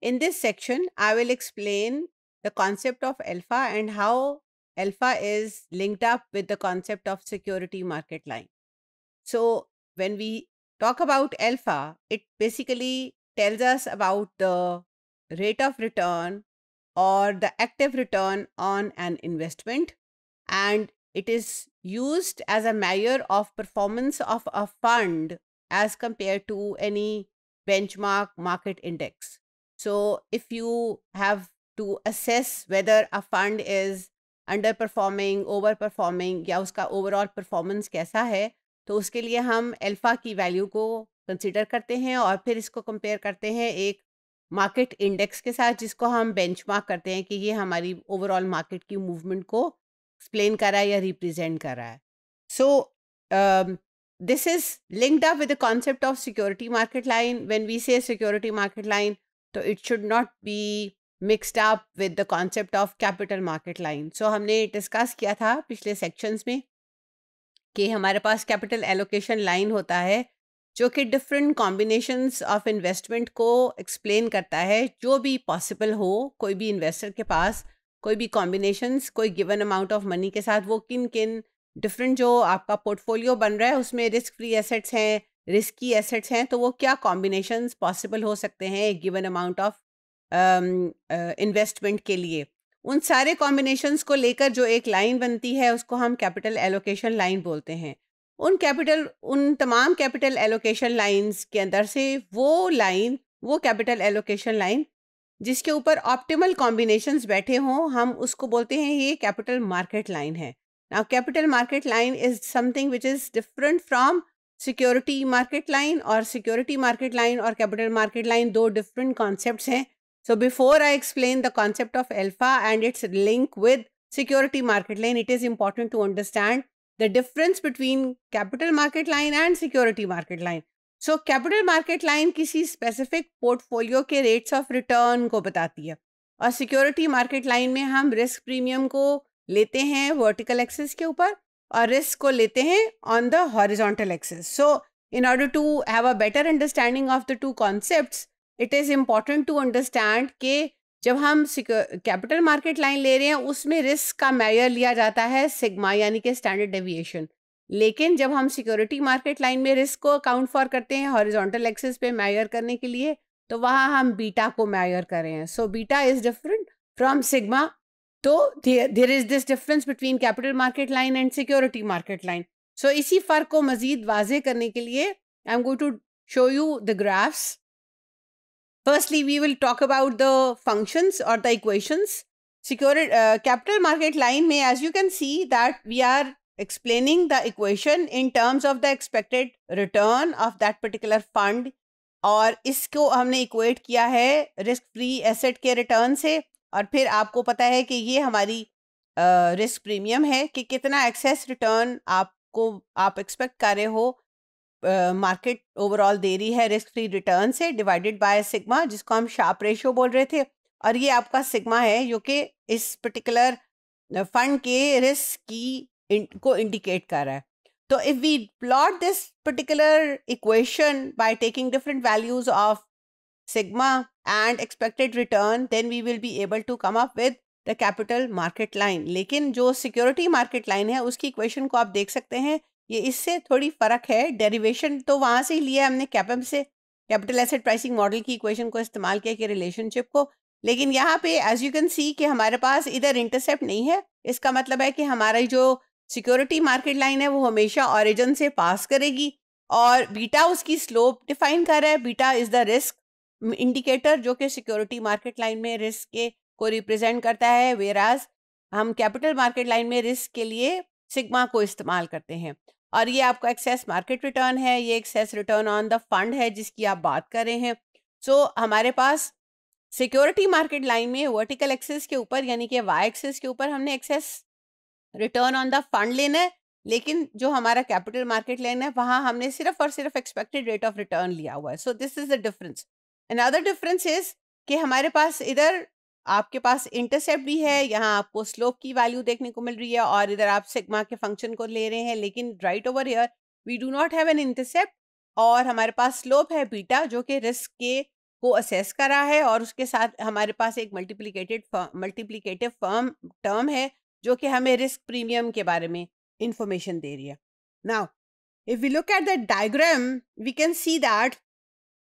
In this section, I will explain the concept of alpha and how alpha is linked up with the concept of security market line. So when we talk about alpha, it basically tells us about the rate of return or the active return on an investment and it is used as a measure of performance of a fund as compared to any benchmark market index. So if you have to assess whether a fund is underperforming, overperforming या उसका overall performance कैसा है तो उसके लिए हम alpha की value को कंसिडर करते हैं और फिर इसको कंपेयर करते हैं एक मार्केट इंडेक्स के साथ जिसको हम बेंचमार्क करते हैं कि ये हमारी ओवरऑल मार्केट की मूवमेंट को एक्सप्लेन कर रहा है या रिप्रेजेंट कर रहा है so this is linked up with the concept of security market line when we say security market line तो it should not be mixed up with the concept of capital market line so हमने discuss किया था पिछले sections में कि हमारे पास capital allocation line होता है जो कि डिफरेंट कॉम्बिनेशंस ऑफ इन्वेस्टमेंट को एक्सप्लेन करता है जो भी पॉसिबल हो कोई भी इन्वेस्टर के पास कोई भी कॉम्बिनेशंस कोई गिवन अमाउंट ऑफ मनी के साथ वो किन किन डिफरेंट जो आपका पोर्टफोलियो बन रहा है उसमें रिस्क फ्री एसेट्स हैं रिस्की एसेट्स हैं तो वो क्या कॉम्बिनेशन पॉसिबल हो सकते हैं एक गिवन अमाउंट ऑफ इन्वेस्टमेंट के लिए उन सारे कॉम्बिनेशंस को लेकर जो एक लाइन बनती है उसको हम कैपिटल एलोकेशन लाइन बोलते हैं उन कैपिटल उन तमाम कैपिटल एलोकेशन लाइंस के अंदर से वो लाइन वो कैपिटल एलोकेशन लाइन जिसके ऊपर ऑप्टिमल कॉम्बिनेशंस बैठे हों हम उसको बोलते हैं ये कैपिटल मार्केट लाइन है now capital market line is something which is different from security market line और सिक्योरिटी मार्केट लाइन और कैपिटल मार्केट लाइन दो डिफरेंट कॉन्सेप्ट हैं so before I explain the concept of alpha and its link with security market line it is important to understand the difference between capital market line and security market line so capital market line किसी specific portfolio के rates of return को बताती है और security market line में हम risk premium को लेते हैं वर्टिकल एक्सेस के ऊपर और रिस्क को लेते हैं on the horizontal axis so in order to have a better understanding of the two concept it is important to understand के जब हम कैपिटल मार्केट लाइन ले रहे हैं उसमें रिस्क का मैयर लिया जाता है सिग्मा यानी कि स्टैंडर्ड डेविएशन लेकिन जब हम सिक्योरिटी मार्केट लाइन में रिस्क को अकाउंट फॉर करते हैं हॉरिजॉन्टल एक्सेस पे मैयर करने के लिए तो वहाँ हम बीटा को मैयर कर रहे हैं so beta is different from sigma तो there is this difference between capital market line and security market line so इसी फर्क को मजीद वाजे करने के लिए I am going to show you the graphs firstly we will talk about the functions और the equations security capital market line में as you can see that we are explaining the equation in terms of the expected return of that particular fund और इसको हमने equate किया है risk free asset के return से और फिर आपको पता है कि ये हमारी रिस्क प्रीमियम है कि कितना एक्सेस रिटर्न आपको आप एक्सपेक्ट कर रहे हो मार्केट ओवरऑल दे रही है रिस्क फ्री रिटर्न से डिवाइडेड बाय सिग्मा जिसको हम शार्प रेशियो बोल रहे थे और ये आपका सिग्मा है जो कि इस पर्टिकुलर फंड के रिस्क की इन, को इंडिकेट कर रहा है तो if we plot this particular equation by taking different values of sigma and expected return then we will be able to come up with the capital market line लेकिन जो security market line है उसकी equation को आप देख सकते हैं ये इससे थोड़ी फ़र्क है डेरिवेशन तो वहाँ से ही लिया है हमने कैपम से कैपिटल एसेट प्राइसिंग मॉडल की इक्वेशन को इस्तेमाल किया कि रिलेशनशिप को लेकिन यहाँ पे एज यू कैन सी कि हमारे पास इधर इंटरसेप्ट नहीं है इसका मतलब है कि हमारी जो सिक्योरिटी मार्केट लाइन है वो हमेशा ऑरिजन से पास करेगी और बीटा उसकी स्लोप डिफाइन कर रहा है beta is the risk indicator जो कि सिक्योरिटी मार्केट लाइन में रिस्क के को रिप्रेजेंट करता है वेराज हम कैपिटल मार्केट लाइन में रिस्क के लिए सिग्मा को इस्तेमाल करते हैं और ये आपका एक्सेस मार्केट रिटर्न है ये excess return on the fund है जिसकी आप बात कर रहे हैं सो so, हमारे पास सिक्योरिटी मार्केट लाइन में वर्टिकल एक्सेस के ऊपर यानी कि वाई एक्सेस के ऊपर हमने excess return on the fund लेना है लेकिन जो हमारा कैपिटल मार्केट लाइन है वहाँ हमने सिर्फ और सिर्फ एक्सपेक्टेड रेट ऑफ रिटर्न लिया हुआ है so this is the difference another difference is कि हमारे पास इधर आपके पास इंटरसेप्ट भी है यहाँ आपको स्लोप की वैल्यू देखने को मिल रही है और इधर आप सिग्मा के फंक्शन को ले रहे हैं लेकिन right over here we do not have an intercept और हमारे पास स्लोप है बीटा जो कि रिस्क के को असेस कर रहा है और उसके साथ हमारे पास एक मल्टीप्लीकेटेड मल्टीप्लीकेटिव फर्म टर्म है जो कि हमें रिस्क प्रीमियम के बारे में इंफॉर्मेशन दे रही है now if we look at the diagram we can see that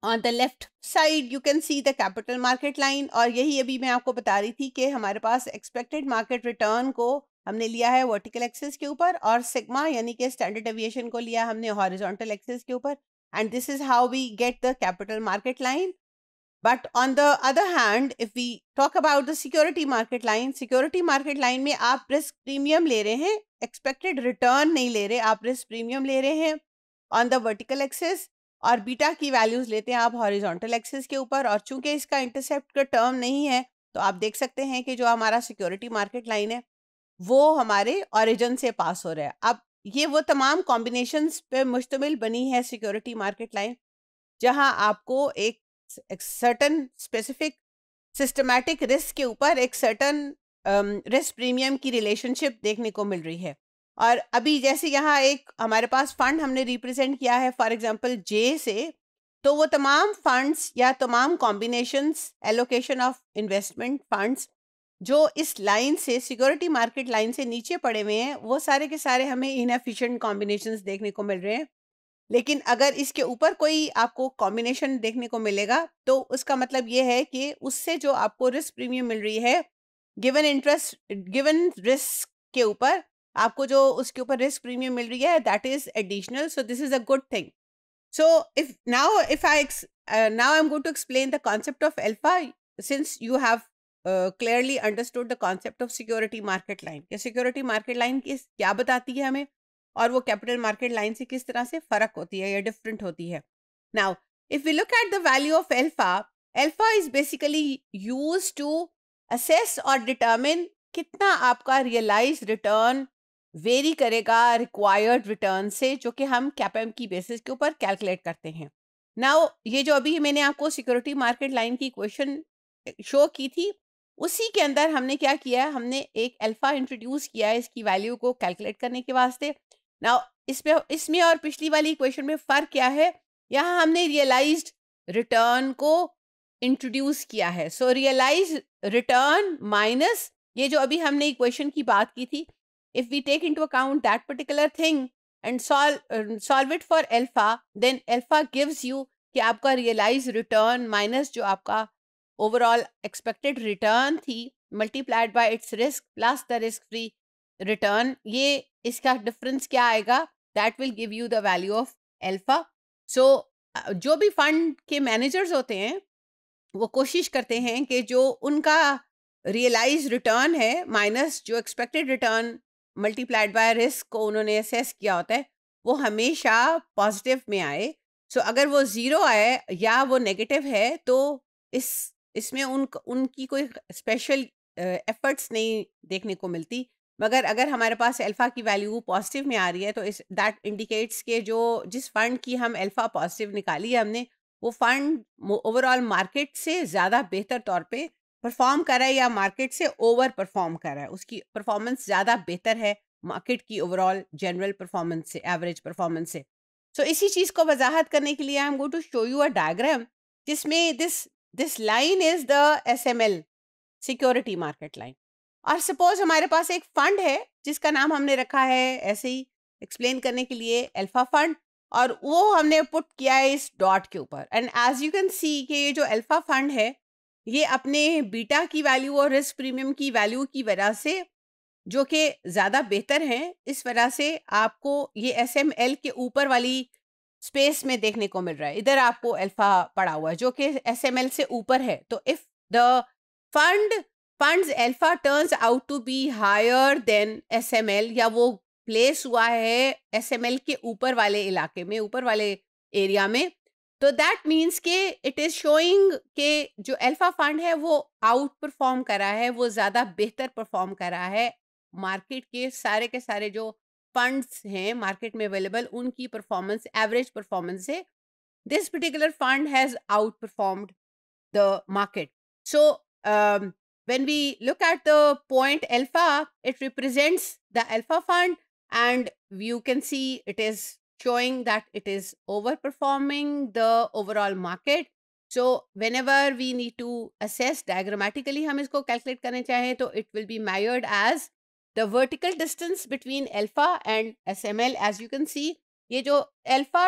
on the left side you can see the capital market line और यही अभी मैं आपको बता रही थी कि हमारे पास एक्सपेक्टेड मार्केट रिटर्न को हमने लिया है वर्टिकल एक्सेस के ऊपर और सिग्मा यानी कि स्टैंडर्ड एविएशन को लिया हमने हॉरिजॉन्टल एक्सेस के ऊपर and this is how we get the capital market line but on the other hand if we talk about the security market line security market line में आप risk premium ले रहे हैं एक्सपेक्टेड रिटर्न नहीं ले रहे आप रिस्क प्रीमियम ले रहे हैं ऑन द वर्टिकल एक्सेस और बीटा की वैल्यूज लेते हैं आप हॉरिजॉन्टल एक्सिस के ऊपर और चूंकि इसका इंटरसेप्ट का टर्म नहीं है तो आप देख सकते हैं कि जो हमारा सिक्योरिटी मार्केट लाइन है वो हमारे ऑरिजन से पास हो रहा है अब ये वो तमाम कॉम्बिनेशन पे मुश्तमिल बनी है सिक्योरिटी मार्केट लाइन जहां आपको एक, एक सर्टन स्पेसिफिक सिस्टमैटिक रिस्क के ऊपर एक सर्टन रिस्क प्रीमियम की रिलेशनशिप देखने को मिल रही है और अभी जैसे यहाँ एक हमारे पास फंड हमने रिप्रेजेंट किया है फॉर एग्जांपल जे से तो वो तमाम फंड्स या तमाम combinations allocation of investment funds जो इस लाइन से सिक्योरिटी मार्केट लाइन से नीचे पड़े हुए हैं वो सारे के सारे हमें एफिशेंट कॉम्बिनेशन देखने को मिल रहे हैं लेकिन अगर इसके ऊपर कोई आपको कॉम्बिनेशन देखने को मिलेगा तो उसका मतलब ये है कि उससे जो आपको रिस्क प्रीमियम मिल रही है गिवन इंटरेस्ट गिवन रिस्क के ऊपर आपको जो उसके ऊपर रिस्क प्रीमियम मिल रही है that is additional so this is a good thing so if now if I now I am going to explain the concept of alpha since you have clearly understood the concept of security market line या security market line किस क्या बताती है हमें और वो capital market line से किस तरह से फर्क होती है या डिफरेंट होती है now if you look at the value of alpha alpha is basically use to assess और डिटर्मिन कितना आपका रियलाइज रिटर्न वेरी करेगा रिक्वायर्ड रिटर्न से जो कि हम कैपेम की बेसिस के ऊपर कैलकुलेट करते हैं नाउ ये जो अभी मैंने आपको सिक्योरिटी मार्केट लाइन की क्वेश्चन शो की थी उसी के अंदर हमने क्या किया है हमने एक अल्फा इंट्रोड्यूस किया है इसकी वैल्यू को कैलकुलेट करने के वास्ते नाउ इसमें इसमें और पिछली वाली क्वेश्चन में फ़र्क क्या है यहाँ हमने रियलाइज रिटर्न को इंट्रोड्यूस किया है सो रियलाइज रिटर्न माइनस ये जो अभी हमने इक्वेशन की बात की थी if we take into account that particular thing and solve uh, solve it for alpha, then alpha gives you कि आपका रियलाइज रिटर्न माइनस जो आपका ओवरऑल एक्सपेक्टेड रिटर्न थी multiplied by its risk plus the risk free return ये इसका difference क्या आएगा that will give you the value of alpha so जो भी फंड के मैनेजर्स होते हैं वो कोशिश करते हैं कि जो उनका रियलाइज रिटर्न है माइनस जो expected return multiplied by risk को उन्होंने असेस किया होता है वो हमेशा पॉजिटिव में आए सो so, अगर वो ज़ीरो आए या वो नेगेटिव है तो इस इसमें उन उनकी कोई स्पेशल एफर्ट्स नहीं देखने को मिलती मगर अगर हमारे पास अल्फ़ा की वैल्यू पॉजिटिव में आ रही है तो इस दैट इंडिकेट्स के जो जिस फंड की हम अल्फ़ा पॉजिटिव निकाली है हमने वो फंड ओवरऑल मार्केट से ज़्यादा बेहतर तौर पे परफॉर्म कर रहा है या मार्केट से ओवर परफॉर्म कर रहा है उसकी परफॉर्मेंस ज़्यादा बेहतर है मार्केट की ओवरऑल जनरल परफॉर्मेंस से एवरेज परफॉर्मेंस से सो so, इसी चीज़ को वजाहत करने के लिए I am go to show you a diagram जिसमें this this line is the S M L security market line और सपोज हमारे पास एक फंड है जिसका नाम हमने रखा है ऐसे ही एक्सप्लेन करने के लिए अल्फा फंड और वो हमने पुट किया है इस डॉट के ऊपर and as you can see कि ये जो अल्फा फंड है ये अपने बीटा की वैल्यू और रिस्क प्रीमियम की वैल्यू की वजह से जो कि ज़्यादा बेहतर हैं इस वजह से आपको ये एस एम एल के ऊपर वाली स्पेस में देखने को मिल रहा है इधर आपको अल्फा पड़ा हुआ है जो कि एस एम एल से ऊपर है तो if the fund funds alpha turns out to be higher than S M L या वो प्लेस हुआ है एस एम एल के ऊपर वाले इलाके में ऊपर वाले एरिया में तो दैट मीन्स के इट इज़ शोइंग के जो अल्फा फंड है वो आउट परफॉर्म करा है वो ज़्यादा बेहतर परफॉर्म करा है मार्केट के सारे के सारे जो फंड्स हैं मार्केट में अवेलेबल उनकी परफॉर्मेंस एवरेज परफॉर्मेंस है this particular fund has outperformed the market so when we look at the point alpha it represents the alpha fund and you can see it is showing that it is overperforming the overall market. So whenever we need to assess diagrammatically हम इसको calculate करने चाहें तो it will be measured as the vertical distance between alpha and SML as you can see ये जो alpha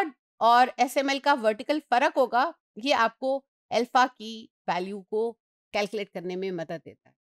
और SML का vertical फर्क होगा ये आपको alpha की value को calculate करने में मदद देता है